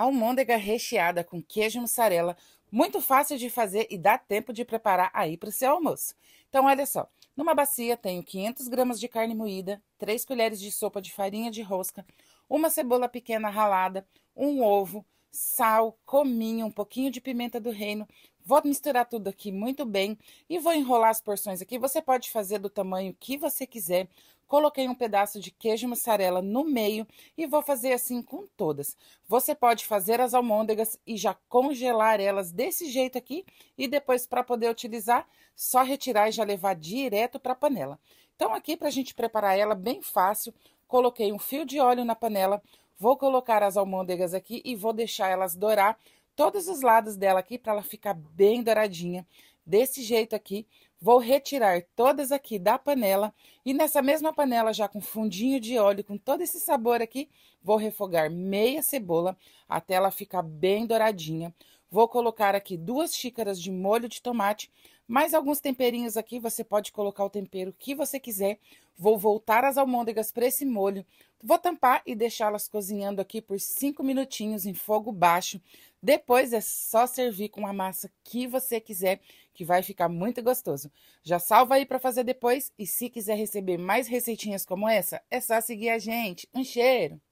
Almôndega recheada com queijo mussarela, muito fácil de fazer e dá tempo de preparar aí para o seu almoço. Então, olha só, numa bacia tenho 500 gramas de carne moída, 3 colheres de sopa de farinha de rosca, uma cebola pequena ralada, um ovo, sal, cominho, um pouquinho de pimenta do reino. Vou misturar tudo aqui muito bem e vou enrolar as porções aqui. Você pode fazer do tamanho que você quiser. Coloquei um pedaço de queijo mussarela no meio e vou fazer assim com todas. Você pode fazer as almôndegas e já congelar elas desse jeito aqui e depois para poder utilizar, só retirar e já levar direto para a panela. Então aqui para a gente preparar ela bem fácil, coloquei um fio de óleo na panela, Vou colocar as almôndegas aqui e vou deixar elas dourar todos os lados dela aqui para ela ficar bem douradinha. Desse jeito aqui, vou retirar todas aqui da panela e nessa mesma panela já com fundinho de óleo, com todo esse sabor aqui, vou refogar meia cebola até ela ficar bem douradinha. Vou colocar aqui duas xícaras de molho de tomate, mais alguns temperinhos aqui, você pode colocar o tempero que você quiser. Vou voltar as almôndegas para esse molho, vou tampar e deixá-las cozinhando aqui por 5 minutinhos em fogo baixo. Depois é só servir com a massa que você quiser, que vai ficar muito gostoso. Já salva aí para fazer depois e se quiser receber mais receitinhas como essa, é só seguir a gente. Um cheiro!